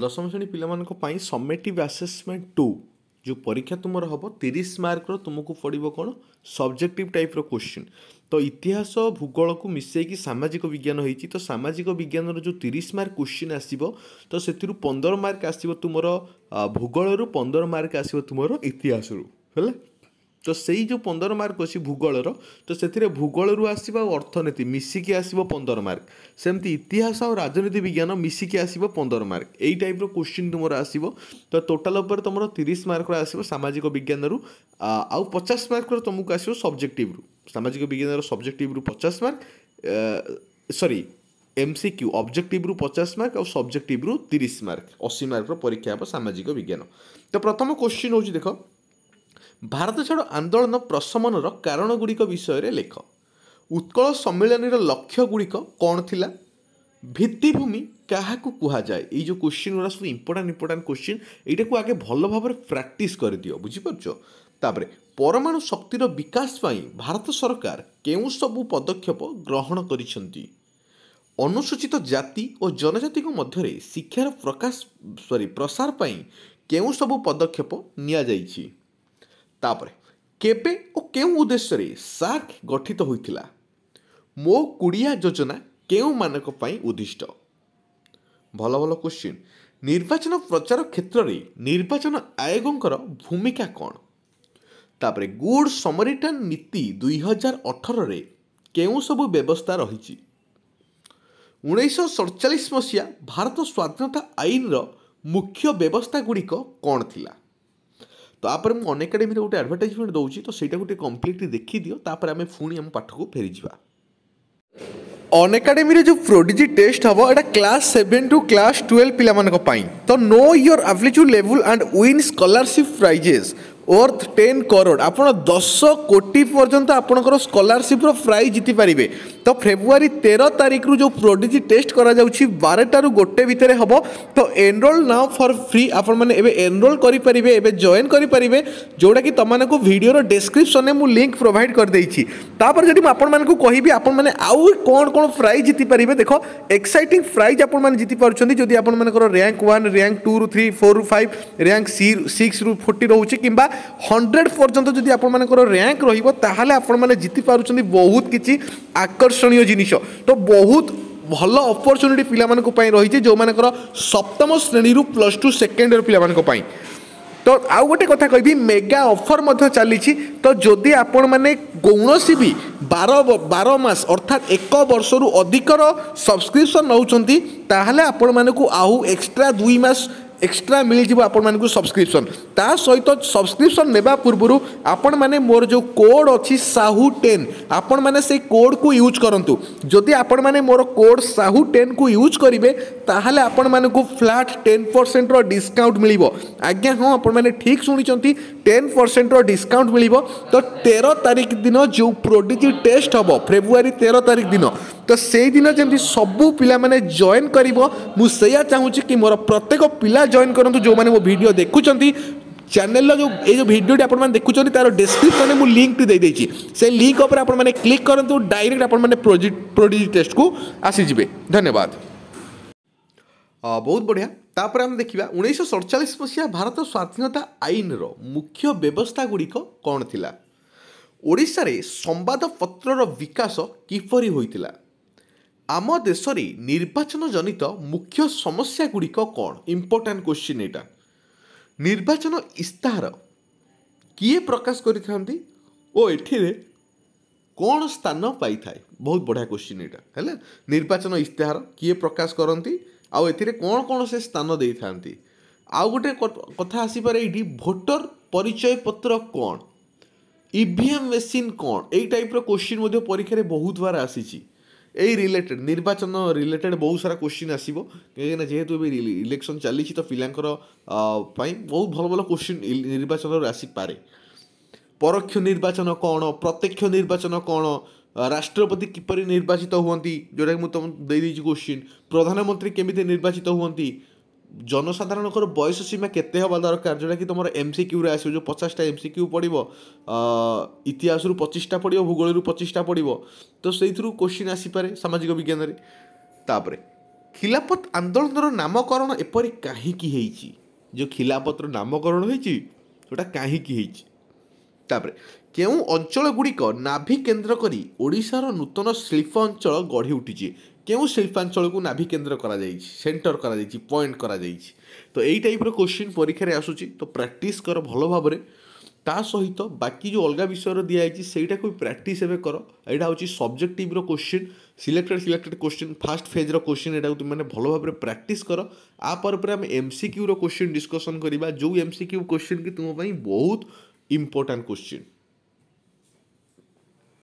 ଦଶମ ଶ୍ରେଣୀ ପିଲାମାନଙ୍କ ପାଇଁ ସମିଟିଭ୍ ଆସେସମେଣ୍ଟ ଟୁ ଯେଉଁ ପରୀକ୍ଷା ତୁମର ହେବ ତିରିଶ ମାର୍କର ତୁମକୁ ପଡ଼ିବ କ'ଣ ସବଜେକ୍ଟିଭ୍ ଟାଇପ୍ର କୋଶ୍ଚିନ୍ ତ ଇତିହାସ ଭୂଗୋଳକୁ ମିଶାଇକି ସାମାଜିକ ବିଜ୍ଞାନ ହେଇଛି ତ ସାମାଜିକ ବିଜ୍ଞାନର ଯେଉଁ ତିରିଶ ମାର୍କ କୋଶ୍ଚିନ୍ ଆସିବ ତ ସେଥିରୁ ପନ୍ଦର ମାର୍କ ଆସିବ ତୁମର ଭୂଗୋଳରୁ ପନ୍ଦର ମାର୍କ ଆସିବ ତୁମର ଇତିହାସରୁ ହେଲା ତ ସେଇ ଯେଉଁ ପନ୍ଦର ମାର୍କ ଅଛି ଭୂଗୋଳର ତ ସେଥିରେ ଭୂଗୋଳରୁ ଆସିବ ଆଉ ଅର୍ଥନୀତି ମିଶିକି ଆସିବ ପନ୍ଦର ମାର୍କ ସେମିତି ଇତିହାସ ଆଉ ରାଜନୀତି ବିଜ୍ଞାନ ମିଶିକି ଆସିବ ପନ୍ଦର ମାର୍କ ଏଇ ଟାଇପ୍ର କୋଶ୍ଚିନ୍ ତୁମର ଆସିବ ତ ଟୋଟାଲ୍ ଉପରେ ତୁମର ତିରିଶ ମାର୍କର ଆସିବ ସାମାଜିକ ବିଜ୍ଞାନରୁ ଆଉ ପଚାଶ ମାର୍କର ତୁମକୁ ଆସିବ ସବଜେକ୍ଟିଭ୍ରୁ ସାମାଜିକ ବିଜ୍ଞାନର ସବଜେକ୍ଟିଭ୍ରୁ ପଚାଶ mark sorry M C Q ଅବଜେକ୍ଟିଭ୍ରୁ ପଚାଶ ମାର୍କ ଆଉ ସବଜେକ୍ଟିଭ୍ରୁ ତିରିଶ ମାର୍କ ଅଶୀ ମାର୍କର ପରୀକ୍ଷା ହେବ ସାମାଜିକ ବିଜ୍ଞାନ ତ ପ୍ରଥମ କୋଶ୍ଚିନ୍ ହେଉଛି ଦେଖ ଭାରତ ଛାଡ଼ ଆନ୍ଦୋଳନ ପ୍ରଶମନର କାରଣଗୁଡ଼ିକ ବିଷୟରେ ଲେଖ ଉତ୍କଳ ସମ୍ମିଳନୀର ଲକ୍ଷ୍ୟଗୁଡ଼ିକ କ'ଣ ଥିଲା ଭିତ୍ତିଭୂମି କାହାକୁ କୁହାଯାଏ ଏଇ ଯେଉଁ କୋଶ୍ଚିନ୍ ଗୁଡ଼ା ସବୁ ଇମ୍ପୋର୍ଟାଣ୍ଟ ଇମ୍ପୋର୍ଟାଣ୍ଟ କୋଶ୍ଚିନ୍ ଏଇଟାକୁ ଆଗେ ଭଲ ଭାବରେ ପ୍ରାକ୍ଟିସ୍ କରିଦିଅ ବୁଝିପାରୁଛ ତାପରେ ପରମାଣୁ ଶକ୍ତିର ବିକାଶ ପାଇଁ ଭାରତ ସରକାର କେଉଁ ସବୁ ପଦକ୍ଷେପ ଗ୍ରହଣ କରିଛନ୍ତି ଅନୁସୂଚିତ ଜାତି ଓ ଜନଜାତିଙ୍କ ମଧ୍ୟରେ ଶିକ୍ଷାର ପ୍ରକାଶ ସରି ପ୍ରସାର ପାଇଁ କେଉଁ ସବୁ ପଦକ୍ଷେପ ନିଆଯାଇଛି ତାପରେ କେବେ ଓ କେଉଁ ଉଦ୍ଦେଶ୍ୟରେ ସାର୍କ ଗଠିତ ହୋଇଥିଲା ମୋ କୁଡ଼ିଆ ଯୋଜନା କେଉଁମାନଙ୍କ ପାଇଁ ଉଦ୍ଦିଷ୍ଟ ଭଲ ଭଲ କୋଶ୍ଚିନ୍ ନିର୍ବାଚନ ପ୍ରଚାର କ୍ଷେତ୍ରରେ ନିର୍ବାଚନ ଆୟୋଗଙ୍କର ଭୂମିକା କ'ଣ ତାପରେ ଗୁଡ୍ ସମରିଟାନ୍ ନୀତି ଦୁଇହଜାର ଅଠରରେ କେଉଁ ସବୁ ବ୍ୟବସ୍ଥା ରହିଛି ଉଣେଇଶହ ସଡ଼ଚାଳିଶ ମସିହା ଭାରତ ସ୍ୱାଧୀନତା ଆଇନର ମୁଖ୍ୟ ବ୍ୟବସ୍ଥାଗୁଡ଼ିକ କ'ଣ ଥିଲା ତାପରେ ମୁଁ ଅନ୍ ଏକାଡେମୀରେ ଗୋଟେ ଆଡ଼ଭର୍ଟାଇଜମେଣ୍ଟ ଦେଉଛି ତ ସେଇଟାକୁ ଟିକେ କମ୍ପ୍ଲିଟଲି ଦେଖିଦିଅ ତାପରେ ଆମେ ପୁଣି ଆମ ପାଠକୁ ଫେରିଯିବା ଅନ୍ ଏକାଡେମୀରେ ଯେଉଁ ପ୍ରୋଡିଜି ଟେଷ୍ଟ ହେବ ଏଇଟା class seven to class twelve ପିଲାମାନଙ୍କ ପାଇଁ ତ know your aptitude level and win scholarship prizes worth ten crore আপনার দশ কোটি পর্যন্ত আপনার স্কলারশিপ্র প্রাইজ জিতিপারে তো ফেব্রুয়ারি তের তারিখর যে প্রোডিজি টেস্ট করা যাচ্ছে বারটার গোটে ভিতরে হব তো এনরোল নাও ফর ফ্রি আপন মানে এবে এনরোল করে পারিবে এবে জয়েন করে পারিবে যেটা কি তোমাকে ভিডিওর ডেসক্রিপশনে মু লিঙ্ক প্রোভাইড করে দিয়েছি তাপরে যদি আপন মানুষ কহিবি আপন মানে আউ কোন কোন প্রাইজ জিতি পারিবে দেখো এক্সাইটিং প্রাইজ আপন মানে জিতি পারছেন যদি আপন মানকর র‍্যাঙ্ক 1 র‍্যাঙ্ক 2 রু 3 4 রু 5 র‍্যাঙ্ক 6 রু 40 রহুছে কিংবা হন্ড্রেড পর্যন্ত যদি আপনার র্যাঙ্ক রহব তাহলে আপনার জিতি পুঁচ বহুত কিছু আকর্ষণীয় জিনিস তো বহুত ভাল অপরচুনিটি পিলামানক পাই রয়েছে যেমানকর সপ্তম শ্রেণীরু প্লস টু সেকেন্ড ইয়ার পিলামানক পাই তো আউ গোটে কথা কবি মেগা অফর মধ্যে চালিছি তো যদি আপন মানে কৌশি বি বার বার মাস অর্থাৎ এক বর্ষর অধিকর সবসক্রিপশন নেওছেন তাহলে আপন মানুষ আহু এক্সট্রা দুই মাস এক্সট্রা মিলিযোগ আপনার সবসক্রিপশন তা সহিত সবসক্রিপশন নেওয়া পূর্ব আপন মানে মোর যে কোড অছি সাহু টেন আপন মানে সেই কোড কু ইউজ করতু যদি আপন মানে মোর কোড সাহু টেন কু ইউজ করবে তাহলে আপন মানুষ ফ্ল্যাট টেন পরসেন্টর ডিসকাউন্ট মিলব আজ্ঞা হ্যাঁ আপন মানে ঠিক শুনেছেন টেন পরসেন্টর ডিসকাউন্ট মিলব তো তের তারিখ দিন যে প্রোডিজি টেস্ট হব ফেব্রুয়ারি তের তারিখ দিন ତ ସେଇଦିନ ଯେମିତି ସବୁ ପିଲାମାନେ ଜଏନ୍ କରିବ ମୁଁ ସେଇଆ ଚାହୁଁଛି କି ମୋର ପ୍ରତ୍ୟେକ ପିଲା ଜଏନ୍ କରନ୍ତୁ ଯେଉଁମାନେ ମୋ ଭିଡ଼ିଓ ଦେଖୁଛନ୍ତି ଚ୍ୟାନେଲ୍ର ଯେଉଁ ଏଇ ଯେଉଁ ଭିଡ଼ିଓଟି ଆପଣମାନେ ଦେଖୁଛନ୍ତି ତା'ର ଡେସ୍କ୍ରିପ୍ସନ୍ରେ ମୁଁ ଲିଙ୍କ୍ଟି ଦେଇଦେଇଛି ସେ ଲିଙ୍କ୍ ଉପରେ ଆପଣମାନେ କ୍ଲିକ୍ କରନ୍ତୁ ଡାଇରେକ୍ଟ ଆପଣମାନେ ପ୍ରୋଡିଜି ଟେଷ୍ଟକୁ ଆସିଯିବେ ଧନ୍ୟବାଦ ବହୁତ ବଢ଼ିଆ ତାପରେ ଆମେ ଦେଖିବା ଉଣେଇଶହ ସଡ଼ଚାଳିଶ ମସିହା ଭାରତ ସ୍ୱାଧୀନତା ଆଇନର ମୁଖ୍ୟ ବ୍ୟବସ୍ଥା ଗୁଡ଼ିକ କ'ଣ ଥିଲା ଓଡ଼ିଶାରେ ସମ୍ବାଦପତ୍ରର ବିକାଶ କିପରି ହୋଇଥିଲା ଆମ ଦେଶରେ ନିର୍ବାଚନ ଜନିତ ମୁଖ୍ୟ ସମସ୍ୟା ଗୁଡ଼ିକ କ'ଣ ଇମ୍ପୋର୍ଟାଣ୍ଟ କ୍ୱେଶ୍ଚିନ୍ ଏଇଟା ନିର୍ବାଚନ ଇସ୍ତାହାର କିଏ ପ୍ରକାଶ କରିଥାନ୍ତି ଓ ଏଥିରେ କ'ଣ ସ୍ଥାନ ପାଇଥାଏ ବହୁତ ବଢ଼ିଆ କ୍ୱେଶ୍ଚିନ୍ ଏଇଟା ହେଲା ନିର୍ବାଚନ ଇସ୍ତାହାର କିଏ ପ୍ରକାଶ କରନ୍ତି ଆଉ ଏଥିରେ କ'ଣ କ'ଣ ସେ ସ୍ଥାନ ଦେଇଥାନ୍ତି ଆଉ ଗୋଟେ କଥା ଆସିପାରେ ଏଇଠି ଭୋଟର ପରିଚୟ ପତ୍ର କ'ଣ ଇଭିଏମ୍ ମେସିନ୍ କ'ଣ ଏଇ ଟାଇପ୍ର କ୍ୱେଶ୍ଚିନ୍ ମଧ୍ୟ ପରୀକ୍ଷାରେ ବହୁତ ବାର ଆସିଛି এই রিলেটেড নির্বাচন রিলেটেড বহু সারা কোশ্চিন আসব কাହିଁକିନା ଯେହେତୁ ଏବେ ଇଲେକ୍ସନ୍ ଚାଲିଛି ତ ପିଲାଙ୍କର ପାଇଁ ବହୁତ ଭଲ ଭଲ କୋଶ୍ଚିନ୍ ନିର୍ବାଚନରୁ ଆସିପାରେ ପରୋକ୍ଷ ନିର୍ବାଚନ କ'ଣ ପ୍ରତ୍ୟକ୍ଷ ନିର୍ବାଚନ କ'ଣ ରାଷ୍ଟ୍ରପତି କିପରି ନିର୍ବାଚିତ ହୁଅନ୍ତି ଯେଉଁଟାକି ମୁଁ ତୁମକୁ ଦେଇଦେଇଛି କୋଶ୍ଚିନ୍ ପ୍ରଧାନମନ୍ତ୍ରୀ କେମିତି ନିର୍ବାଚିତ ହୁଅନ୍ତି ଜନସାଧାରଣଙ୍କର ବୟସ ସୀମା କେତେ ହେବା ଦରକାର ଯେଉଁଟାକି ତୁମର ଏମ୍ ସି କ୍ୟୁରେ ଆସିବ ଯେଉଁ ପଚାଶଟା ଏମ୍ ସି କ୍ୟୁ ପଡ଼ିବ ଇତିହାସରୁ ପଚିଶଟା ପଡ଼ିବ ଭୂଗୋଳରୁ ପଚିଶଟା ପଡ଼ିବ ତ ସେଇଥିରୁ କୋଶ୍ଚିନ୍ ଆସିପାରେ ସାମାଜିକ ବିଜ୍ଞାନରେ ତା'ପରେ ଖିଲାପତ ଆନ୍ଦୋଳନର ନାମକରଣ ଏପରି କାହିଁକି ହେଇଛି ଯେଉଁ ଖିଲାଫତର ନାମକରଣ ହେଇଛି ସେଇଟା କାହିଁକି ହେଇଛି ତା'ପରେ କେଉଁ ଅଞ୍ଚଳଗୁଡ଼ିକ ନାଭି କେନ୍ଦ୍ର କରି ଓଡ଼ିଶାର ନୂତନ ଶିଳ୍ପ ଅଞ୍ଚଳ ଗଢ଼ି ଉଠିଛି କେଉଁ ଶିଳ୍ପାଞ୍ଚଳକୁ ନାଭିକେନ୍ଦ୍ର କରାଯାଇଛି ସେଣ୍ଟର କରାଯାଇଛି ପଏଣ୍ଟ କରାଯାଇଛି ତ ଏଇ ଟାଇପ୍ର କୋଶ୍ଚିନ୍ ପରୀକ୍ଷାରେ ଆସୁଛି ତ ପ୍ରାକ୍ଟିସ୍ କର ଭଲ ଭାବରେ ତା ସହିତ ବାକି ଯେଉଁ ଅଲଗା ବିଷୟର ଦିଆହେଇଛି ସେଇଟାକୁ ବି ପ୍ରାକ୍ଟିସ୍ ଏବେ କର ଏଇଟା ହେଉଛି ସବଜେକ୍ଟିଭ୍ର question selected selected question first ଫେଜ୍ର କୋଶ୍ଚିନ୍ ଏଇଟାକୁ ତୁମେମାନେ ଭଲ ଭାବରେ ପ୍ରାକ୍ଟିସ୍ କର ଆ ପରେ ପରେ ଆମେ ଏମ୍ ସି କ୍ୟୁର କୋଶ୍ଚିନ୍ ଡିସ୍କସନ୍ କରିବା ଯେଉଁ ଏମ୍ ସି କ୍ୟୁ କୋଶ୍ଚିନ୍ କି ତୁମ ପାଇଁ ବହୁତ ଇମ୍ପୋର୍ଟାଣ୍ଟ କୋଶ୍ଚିନ୍